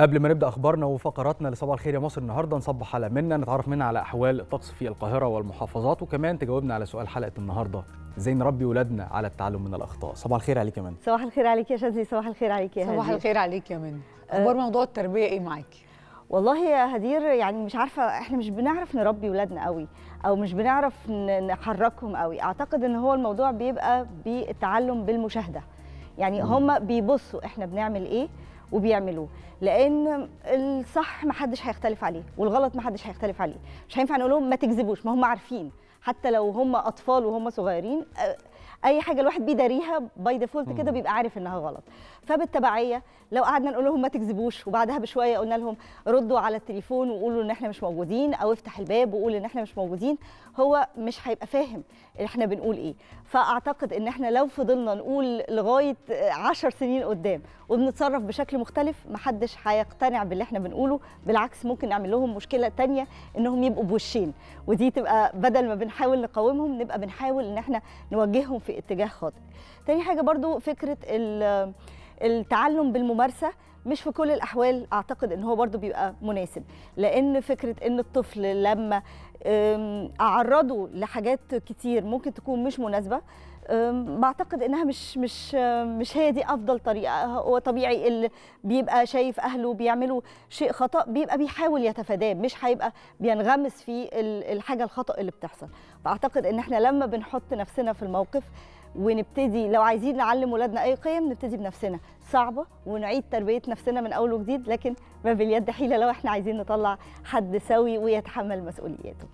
قبل ما نبدا اخبارنا وفقراتنا لصباح الخير يا مصر النهارده نصبح على منا نتعرف منا على احوال الطقس في القاهره والمحافظات وكمان تجاوبنا على سؤال حلقه النهارده ازاي نربي ولادنا على التعلم من الاخطاء صباح الخير عليك يا منى صباح الخير عليك يا شاذلي صباح الخير عليك يا صباح الخير عليك يا منى آه، اخبار أه موضوع التربيه ايه معاكي والله يا هدير يعني مش عارفه احنا مش بنعرف نربي ولادنا قوي او مش بنعرف نحركهم قوي اعتقد ان هو الموضوع بيبقى بالتعلم بالمشاهده يعني هم بيبصوا احنا بنعمل ايه وبيعملوه لان الصح محدش هيختلف عليه والغلط محدش هيختلف عليه مش هينفع نقول لهم ما تكذبوش ما هم عارفين حتى لو هم اطفال وهم صغيرين آه، اي حاجه الواحد بيداريها باي ديفولت كده بيبقى عارف انها غلط فبالتبعيه لو قعدنا نقول لهم ما تكذبوش وبعدها بشويه قلنا لهم ردوا على التليفون وقولوا ان احنا مش موجودين او افتح الباب وقول ان احنا مش موجودين هو مش هيبقى فاهم احنا بنقول ايه فاعتقد ان احنا لو فضلنا نقول لغايه 10 سنين قدام وبنتصرف بشكل مختلف محدش هيقتنع باللي احنا بنقوله بالعكس ممكن نعمل لهم مشكله تانية انهم يبقوا بوشين ودي تبقى بدل ما بنحاول نقاومهم نبقى بنحاول ان احنا نوجههم في في اتجاه خاطئ تاني حاجه برضو فكره التعلم بالممارسه مش في كل الاحوال اعتقد ان هو برضو بيبقى مناسب لان فكره ان الطفل لما اعرضه لحاجات كتير ممكن تكون مش مناسبه بعتقد انها مش مش مش هي دي افضل طريقه هو طبيعي اللي بيبقى شايف اهله بيعملوا شيء خطا بيبقى بيحاول يتفاداه مش هيبقى بينغمس في الحاجه الخطا اللي بتحصل فاعتقد ان احنا لما بنحط نفسنا في الموقف ونبتدي لو عايزين نعلم ولادنا اي قيم نبتدي بنفسنا صعبه ونعيد تربيه نفسنا من اول وجديد لكن ما باليد حيله لو احنا عايزين نطلع حد سوي ويتحمل مسؤولياته